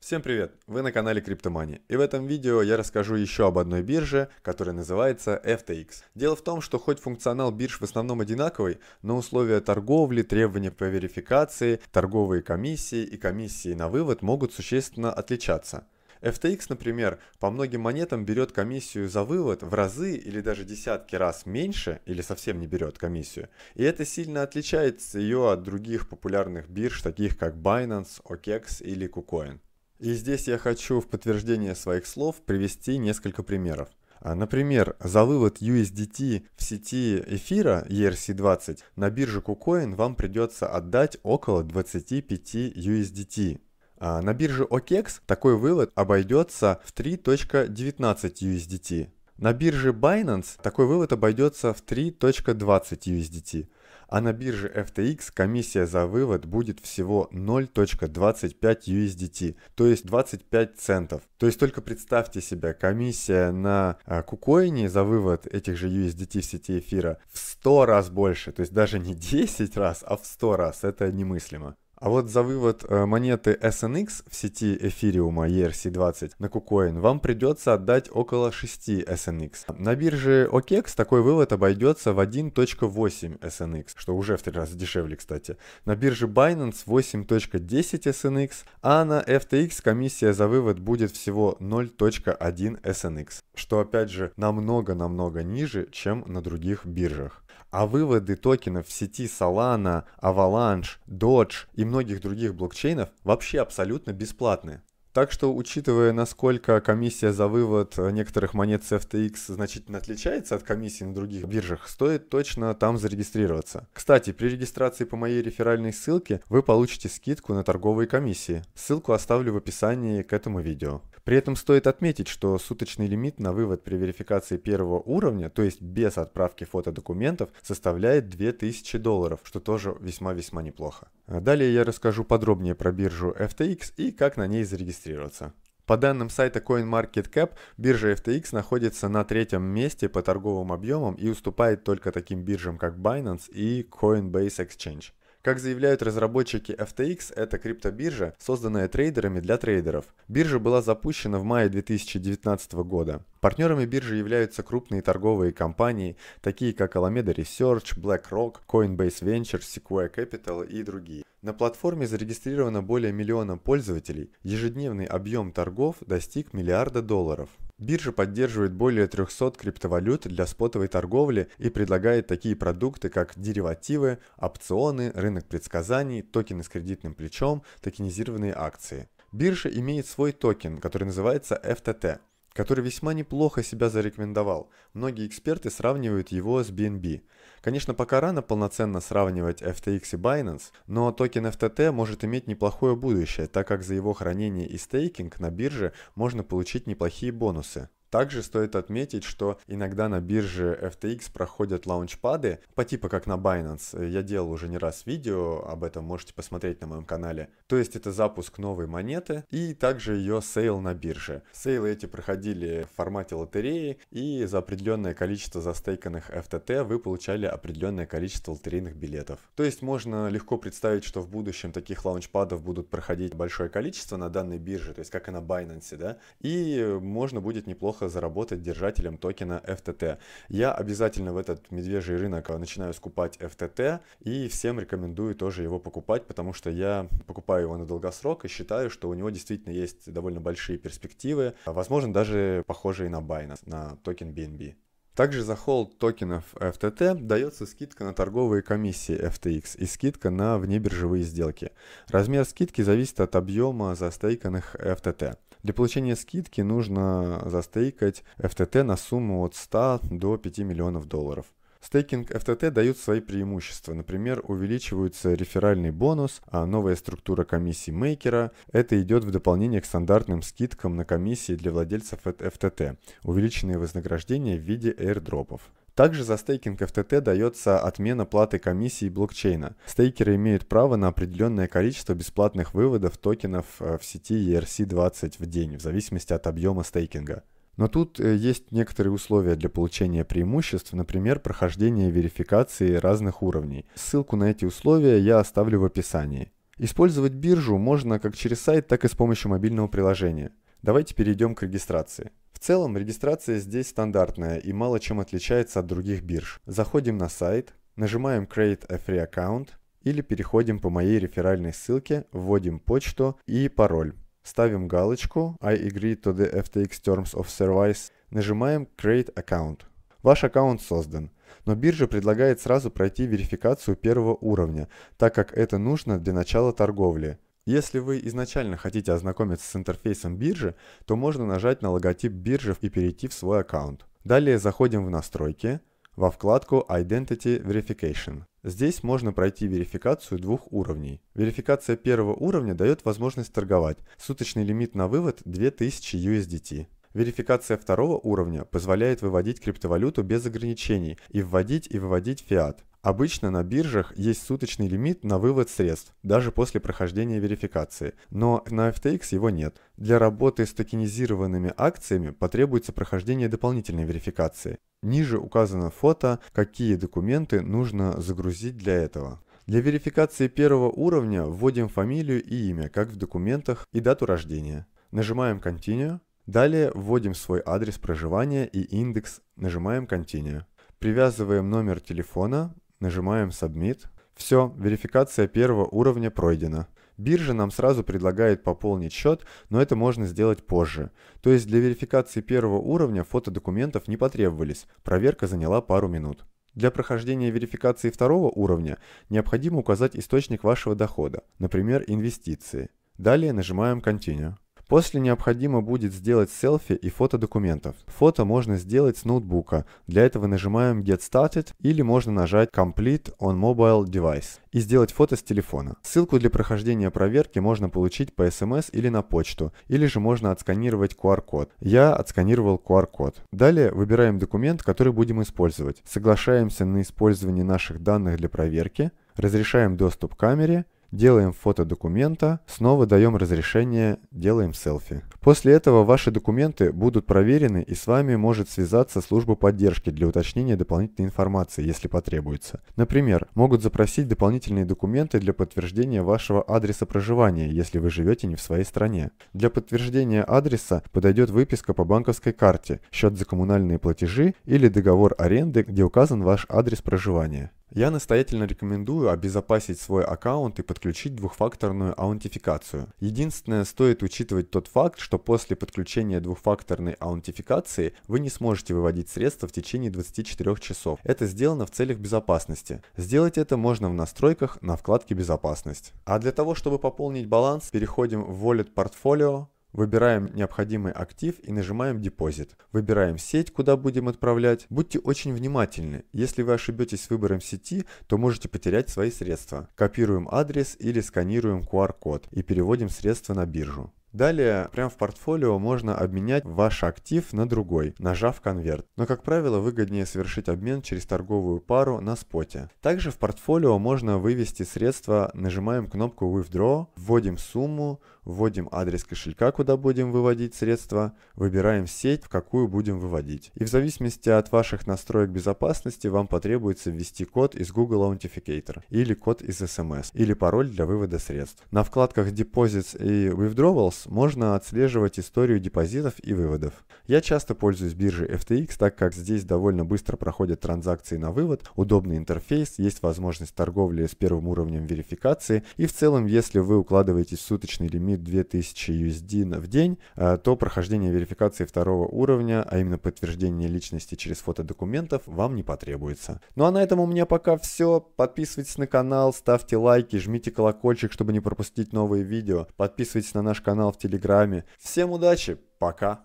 Всем привет! Вы на канале Криптомани. И в этом видео я расскажу еще об одной бирже, которая называется FTX. Дело в том, что хоть функционал бирж в основном одинаковый, но условия торговли, требования по верификации, торговые комиссии и комиссии на вывод могут существенно отличаться. FTX, например, по многим монетам берет комиссию за вывод в разы или даже десятки раз меньше, или совсем не берет комиссию. И это сильно отличает ее от других популярных бирж, таких как Binance, OKEX или KuCoin. И здесь я хочу в подтверждение своих слов привести несколько примеров. А, например, за вывод USDT в сети эфира ERC20 на бирже KuCoin вам придется отдать около 25 USDT, а, на бирже OKEX такой вывод обойдется в 3.19 USDT. На бирже Binance такой вывод обойдется в 3.20 USDT. А на бирже FTX комиссия за вывод будет всего 0.25 USDT, то есть 25 центов. То есть только представьте себе, комиссия на кукоине а, за вывод этих же USDT в сети эфира в 100 раз больше, то есть даже не 10 раз, а в 100 раз, это немыслимо. А вот за вывод э, монеты SNX в сети эфириума ERC20 на KuCoin вам придется отдать около 6 SNX. На бирже OKEX такой вывод обойдется в 1.8 SNX, что уже в три раза дешевле, кстати. На бирже Binance 8.10 SNX, а на FTX комиссия за вывод будет всего 0.1 SNX, что опять же намного-намного ниже, чем на других биржах а выводы токенов в сети Solana, Avalanche, Dodge и многих других блокчейнов вообще абсолютно бесплатны. Так что, учитывая, насколько комиссия за вывод некоторых монет с FTX значительно отличается от комиссии на других биржах, стоит точно там зарегистрироваться. Кстати, при регистрации по моей реферальной ссылке вы получите скидку на торговые комиссии. Ссылку оставлю в описании к этому видео. При этом стоит отметить, что суточный лимит на вывод при верификации первого уровня, то есть без отправки фотодокументов, составляет 2000 долларов, что тоже весьма-весьма неплохо. Далее я расскажу подробнее про биржу FTX и как на ней зарегистрироваться. По данным сайта CoinMarketCap, биржа FTX находится на третьем месте по торговым объемам и уступает только таким биржам, как Binance и Coinbase Exchange. Как заявляют разработчики FTX, это криптобиржа, созданная трейдерами для трейдеров. Биржа была запущена в мае 2019 года. Партнерами биржи являются крупные торговые компании, такие как Alameda Research, BlackRock, Coinbase Ventures, Sequoia Capital и другие. На платформе зарегистрировано более миллиона пользователей. Ежедневный объем торгов достиг миллиарда долларов. Биржа поддерживает более 300 криптовалют для спотовой торговли и предлагает такие продукты, как деривативы, опционы, рынок предсказаний, токены с кредитным плечом, токенизированные акции. Биржа имеет свой токен, который называется FTT который весьма неплохо себя зарекомендовал. Многие эксперты сравнивают его с BNB. Конечно, пока рано полноценно сравнивать FTX и Binance, но токен FTT может иметь неплохое будущее, так как за его хранение и стейкинг на бирже можно получить неплохие бонусы. Также стоит отметить, что иногда на бирже FTX проходят лаунчпады по типу как на Binance. Я делал уже не раз видео об этом, можете посмотреть на моем канале. То есть это запуск новой монеты и также ее сейл на бирже. Сейлы эти проходили в формате лотереи и за определенное количество застейканных FTT вы получали определенное количество лотерейных билетов. То есть можно легко представить, что в будущем таких лаунчпадов будут проходить большое количество на данной бирже, то есть как и на Binance, да, и можно будет неплохо неплохо заработать держателем токена FTT. Я обязательно в этот медвежий рынок а, начинаю скупать FTT и всем рекомендую тоже его покупать, потому что я покупаю его на долгосрок и считаю, что у него действительно есть довольно большие перспективы, а, возможно даже похожие на Binance, на токен BNB. Также за холд токенов FTT дается скидка на торговые комиссии FTX и скидка на внебиржевые сделки. Размер скидки зависит от объема застейканных FTT. Для получения скидки нужно застейкать FTT на сумму от 100 до 5 миллионов долларов. Стейкинг FTT дают свои преимущества. Например, увеличивается реферальный бонус, а новая структура комиссии мейкера. Это идет в дополнение к стандартным скидкам на комиссии для владельцев FTT. Увеличенные вознаграждения в виде аирдропов. Также за стейкинг FTT дается отмена платы комиссии блокчейна. Стейкеры имеют право на определенное количество бесплатных выводов токенов э, в сети ERC20 в день, в зависимости от объема стейкинга. Но тут э, есть некоторые условия для получения преимуществ, например, прохождение верификации разных уровней. Ссылку на эти условия я оставлю в описании. Использовать биржу можно как через сайт, так и с помощью мобильного приложения. Давайте перейдем к регистрации. В целом регистрация здесь стандартная и мало чем отличается от других бирж. Заходим на сайт, нажимаем Create a Free Account или переходим по моей реферальной ссылке, вводим почту и пароль. Ставим галочку I agree to the FTX Terms of Service, нажимаем Create Account. Ваш аккаунт создан. Но биржа предлагает сразу пройти верификацию первого уровня, так как это нужно для начала торговли. Если вы изначально хотите ознакомиться с интерфейсом биржи, то можно нажать на логотип биржи и перейти в свой аккаунт. Далее заходим в настройки, во вкладку Identity Verification. Здесь можно пройти верификацию двух уровней. Верификация первого уровня дает возможность торговать. Суточный лимит на вывод 2000 USDT. Верификация второго уровня позволяет выводить криптовалюту без ограничений и вводить и выводить фиат. Обычно на биржах есть суточный лимит на вывод средств, даже после прохождения верификации, но на FTX его нет. Для работы с токенизированными акциями потребуется прохождение дополнительной верификации. Ниже указано фото, какие документы нужно загрузить для этого. Для верификации первого уровня вводим фамилию и имя, как в документах, и дату рождения. Нажимаем Continue. Далее вводим свой адрес проживания и индекс. Нажимаем Continue. Привязываем номер телефона, Нажимаем Submit. Все, верификация первого уровня пройдена. Биржа нам сразу предлагает пополнить счет, но это можно сделать позже. То есть для верификации первого уровня фото документов не потребовались, проверка заняла пару минут. Для прохождения верификации второго уровня необходимо указать источник вашего дохода, например, инвестиции. Далее нажимаем Continue. После необходимо будет сделать селфи и фото документов. Фото можно сделать с ноутбука. Для этого нажимаем Get Started или можно нажать Complete on Mobile Device и сделать фото с телефона. Ссылку для прохождения проверки можно получить по SMS эм или на почту, или же можно отсканировать QR-код. Я отсканировал QR-код. Далее выбираем документ, который будем использовать. Соглашаемся на использование наших данных для проверки, разрешаем доступ к камере – Делаем фото документа, снова даем разрешение, делаем селфи. После этого ваши документы будут проверены и с вами может связаться служба поддержки для уточнения дополнительной информации, если потребуется. Например, могут запросить дополнительные документы для подтверждения вашего адреса проживания, если вы живете не в своей стране. Для подтверждения адреса подойдет выписка по банковской карте, счет за коммунальные платежи или договор аренды, где указан ваш адрес проживания. Я настоятельно рекомендую обезопасить свой аккаунт и подключить двухфакторную аутентификацию. Единственное, стоит учитывать тот факт, что после подключения двухфакторной аутентификации вы не сможете выводить средства в течение 24 часов. Это сделано в целях безопасности. Сделать это можно в настройках на вкладке «Безопасность». А для того, чтобы пополнить баланс, переходим в Wallet Portfolio, Выбираем необходимый актив и нажимаем депозит. Выбираем сеть, куда будем отправлять. Будьте очень внимательны. Если вы ошибетесь с выбором сети, то можете потерять свои средства. Копируем адрес или сканируем QR-код и переводим средства на биржу. Далее, прямо в портфолио можно обменять ваш актив на другой, нажав конверт. Но, как правило, выгоднее совершить обмен через торговую пару на споте. Также в портфолио можно вывести средства, нажимаем кнопку Withdraw, вводим сумму, вводим адрес кошелька, куда будем выводить средства, выбираем сеть, в какую будем выводить. И в зависимости от ваших настроек безопасности вам потребуется ввести код из Google Authenticator или код из SMS или пароль для вывода средств. На вкладках Deposits и Withdrawals Binance можно отслеживать историю депозитов и выводов. Я часто пользуюсь биржей FTX, так как здесь довольно быстро проходят транзакции на вывод, удобный интерфейс, есть возможность торговли с первым уровнем верификации и в целом, если вы укладываете суточный лимит 2000 USD в день, э, то прохождение верификации второго уровня, а именно подтверждение личности через фото документов, вам не потребуется. Ну а на этом у меня пока все. Подписывайтесь на канал, ставьте лайки, жмите колокольчик, чтобы не пропустить новые видео. Подписывайтесь на наш канал канал в Телеграме. Всем удачи, пока!